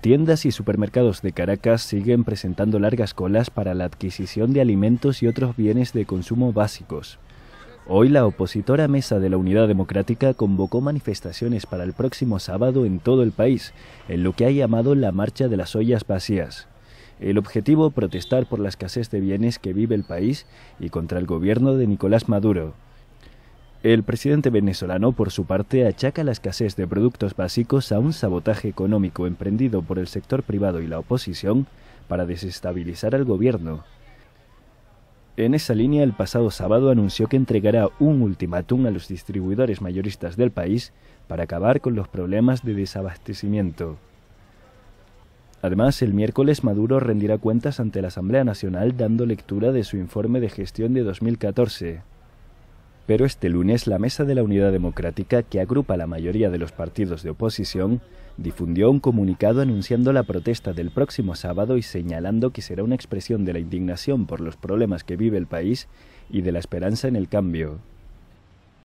Tiendas y supermercados de Caracas siguen presentando largas colas para la adquisición de alimentos y otros bienes de consumo básicos. Hoy la opositora Mesa de la Unidad Democrática convocó manifestaciones para el próximo sábado en todo el país, en lo que ha llamado la Marcha de las Ollas Vacías. El objetivo, protestar por la escasez de bienes que vive el país y contra el gobierno de Nicolás Maduro. El presidente venezolano, por su parte, achaca la escasez de productos básicos a un sabotaje económico emprendido por el sector privado y la oposición para desestabilizar al gobierno. En esa línea, el pasado sábado anunció que entregará un ultimátum a los distribuidores mayoristas del país para acabar con los problemas de desabastecimiento. Además, el miércoles Maduro rendirá cuentas ante la Asamblea Nacional dando lectura de su informe de gestión de 2014. Pero este lunes la Mesa de la Unidad Democrática, que agrupa la mayoría de los partidos de oposición, difundió un comunicado anunciando la protesta del próximo sábado y señalando que será una expresión de la indignación por los problemas que vive el país y de la esperanza en el cambio.